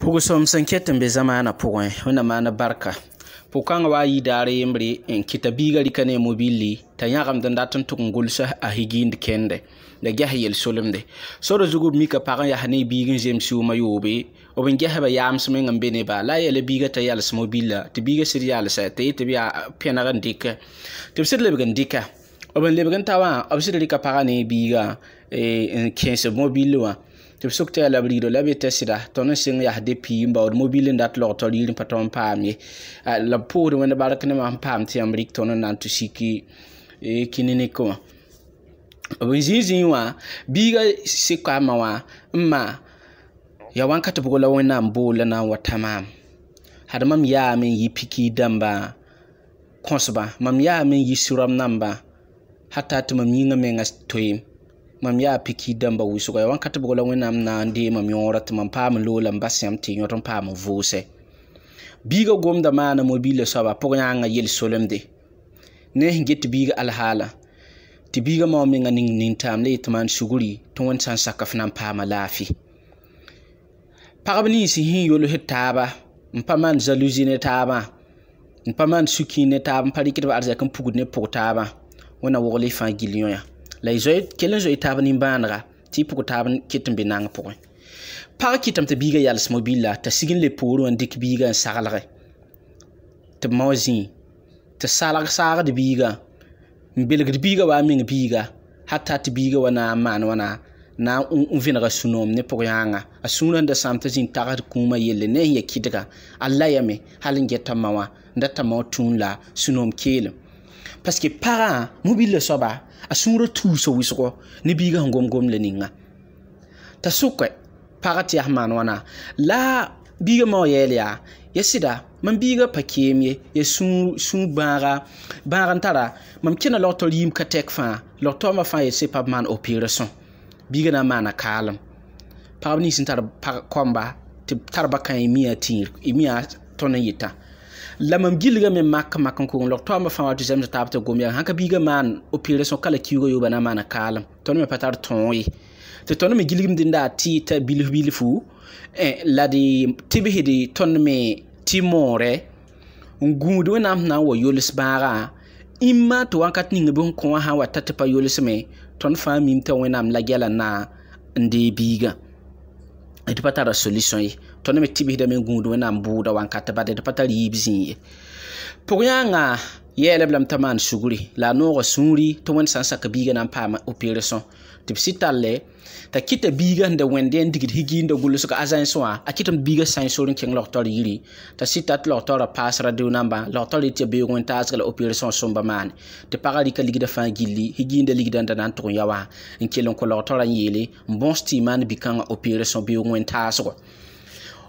Pugsum sẽn ket n be zamaana pʋgẽ wẽnna maana barka pʋg-kãngã wa yi yɩ daar yembre n kɩta biigã rɩka ne a mobili eh, t'a yãgemd n dat n tʋg n gʋls a higiind kẽnde la ges yel-solemde sora zugu b mika pag n yaa ne biig n zems yʋʋmã yoobe b n gesba yaams meng n be neba la a yɛla biigã t'a yals mobila tɩ biigã sɩd yalsa tɩ yetɩ b yaa pẽneg n dɩk tɩ b sɩd lebg n dɩka b n lebg n ta wã b sɩd rɩka pagã ne biigã n kẽes b wã tɩ b sʋk tɩ a la b rɩɩdo e e, la be tɛsɩda tõnd n sɩng yas de pii n baood mobile n dat log tɔl yiri pa tõnd paam ye la b pʋʋsdemẽ ne bark ne maam paam tɩ yãmb rɩk tõnd n nan tɩ siki kĩni ne kẽ wã b zĩ zĩig wã biiga sɩ-koamã wã n ma yaa wãn ka tɩ bgo la wẽnnaam boor la na n wa ta maam had mam yaam n yɩ piki dãmbã kõsbã mam yaam n yɩ sʋ-rãmb nambã hata tɩ mam yĩngã mengã toeem mam yaa piki dãmba wʋsga ya wakat bʋg la wẽnnaam na n deema yõorã tɩ mam paam loola m ba tɩ yõt n paam vʋʋse biiga gomda maana mobile soaba pʋg yãngã yel solemde ne sẽn get biiga alhaala tɩ biiga mao menga ning nintaam la yetɩ maan sugri tɩ wẽnd sã n saka f na n paama laafɩ pagb ninsi sẽn yols taaba n pa maan zalusi ne taabã n pa maan sukĩ ne taab n pa rɩkd b n pugd ne pʋg taabã wẽna wogl y fãa gil yõa Laoit ke jo e tab en bana tippu ko ketan be naanga por. Paraketam te biga ya las moa, ta siken le poo an dik bigga an sare. Te mauo zin te salag sa belre bigga wa me biga hat ta te biga wana ma wana na un ven sunnom neporeanga, a sunan da samzin tag kuma ye le ne ye kega a layme ha getta mawa dat ta mauo tun la sunnom kelo. paske pagã mobile soaba a sũurã tuusa wʋsgɔ ne biigã sẽn gom-gom la ninga t'a sʋkɛ pagã tɩ yaa sẽn wãna la biigã mao yɛɛl yaa ya sɩda mam biigã pa keem ye ya sũur bãaga bãag n tara mam kẽna log tor ka tɛk fãa log taoomã fãa yel sɩd pa b maan opeerã sõ na n maana kaalem pagb nins n tar kõmba tɩ b tar bakã y mia tĩir y mia la mam gilga me mak mak n kʋgẽ lg toaambã fãa wa tɩ zemsã taab tɩ gom ka biiga maan opération kala kiuga yoba na n maana kaalem tõnd me eh, pa tar tõog ye tɩ tõnd me gilgemdẽ daa tɩ t'a bilf-bilfu la d tɩbsd tõnd me tɩ moorɛ n gũud wẽnnaam sẽn na n wa yols bãagã ĩmma tɩ wakat ning bɩ sẽn kõ wã sã n wa ta tɩ pa yolsme tõnd fãa mi t'a wẽnnaam la gɛla na n dee biiga tɩ e pa tara solution tõ nme tɩbsdame gũud wẽnnaam bʋʋda wankat bad d pa tar yb ye ʋgyãnga yɛɛlb lame t'a maan sugri la a nooga sũuri tɩ wẽnd sãn saka bigã nan paam pra tɩaẽããnẽrɩãɩane tã n yel n bõs tɩ maan bkãnga prb wẽntaasg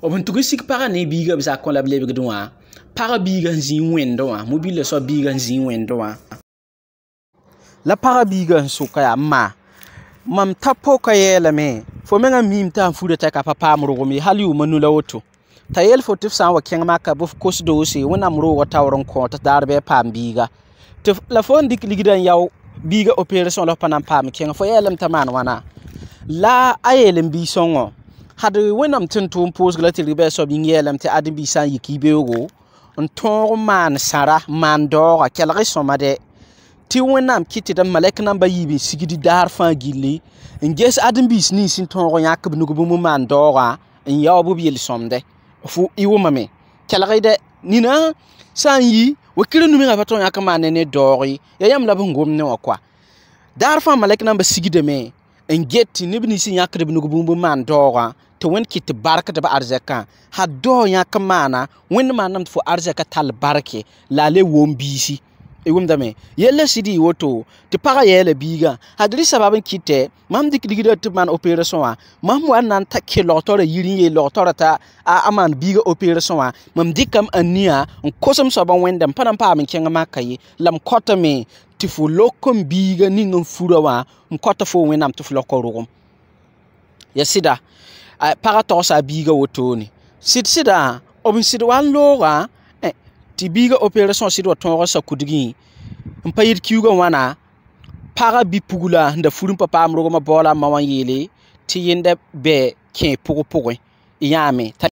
b n tug n sik pagã ne biigã b zak kõ la b lebgd wã pagã biigã n zĩ wẽnd wã mobil la soab biigã n zĩ wẽnd wã la pagã biigã n sʋka yaa n mam ta poka yɛɛlame fo megã miim t'a n fura t'a ka pa paam rʋgem ye hal yʋʋma nu la woto t'a yel fo tɩ f sã n wa kẽng maka b kos doose wẽnnaam roogã taoor n kõ tɩ daar bɩ a paam biiga tɩ la fo n dɩk ligdã n yao biiga opération la f pa na n paam kẽng fo yɛɛlem t'a maan wãna la a yeel n bii sõngõ Hadè wè nanm tèntou mpouz glatil gbe sobi nye lem te adembi san yik ibe ou, an tonro man sarah, man dora, kel re somade, ti wè nanm kiti dan malek nanm bayi bin, siki di darfan gili, en ges adembi sinis, in tonro yankab nougoumou man dora, en yaobou biye li somde, oufou iwou mame. Kel re de, ninan, san yi, wè kilonoumi rapaton yankamane ne dori, ya yam labou ngoum nou akwa. Darfan malek nanm ba siki deme, en geti neb nisi yankade nougoumou man dora, ti wẽnd kɩ tɩ barkd b arzɛkã ha dɔo yãk maana wẽnd maanam tɩ fo arzɛkã tall barke la a le wom-biisi y wʋmdame yella sɩd yɩ woto tɩ pagã yɛɛla biigã had rɩ sabab n kɩtɛ mam dɩk ligda tɩ maan opération wã mam wa na n ta kɩ lɔgtɔrã yir n yee lɔgtɔrã t'a a, a maan biigã opération wã mam dɩkame a nia n kosem soabã wẽnnaam pa na n paam n kẽng maka ye la m kɔtame tɩ fo lok n biigã ning n fura wã n kɔta fo wẽnnaam tɩ fo lɔkɔ rʋgem ya sɩda paga tɔgsa a biiga wotone sɩd sɩda b sɩd wa n looga tɩ biiga operation sɩd wa tõog sakudgẽ n pa yet kiuugã wãna paga bi la n da fur n pa paam rogmã baoola ma wã yeele tɩ yẽnda bɩ kẽ pʋg pʋgẽ yãame